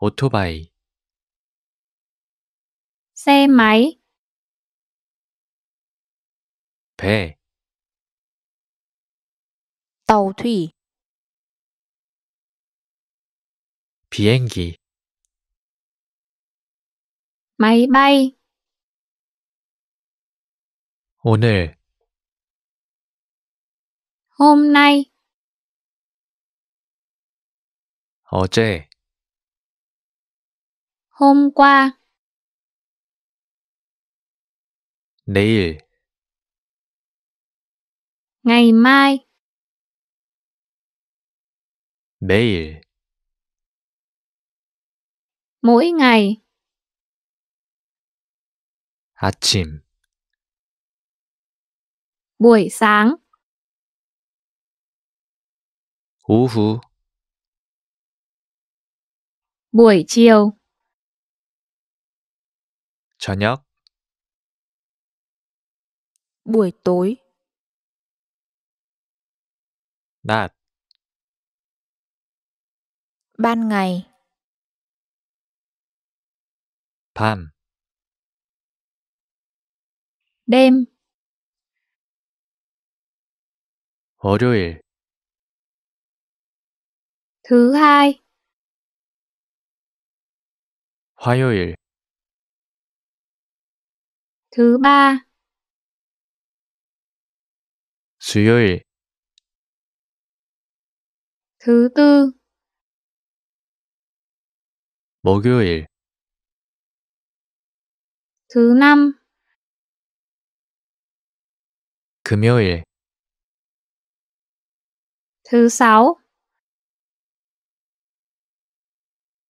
오토바이 xe máy 배 tàu thủy 비행기 máy bay 오늘 hôm nay 어제 hôm qua 내일 ngày mai 매일 mỗi ngày 아침 buổi sáng 오후 buổi chiều 저녁 buổi tối 낮 ban ngày 밤 đêm 월요일 thứ hai 화요일 thứ ba 수요일 thứ tư 목요일 thứ năm 금요일 thứ sáu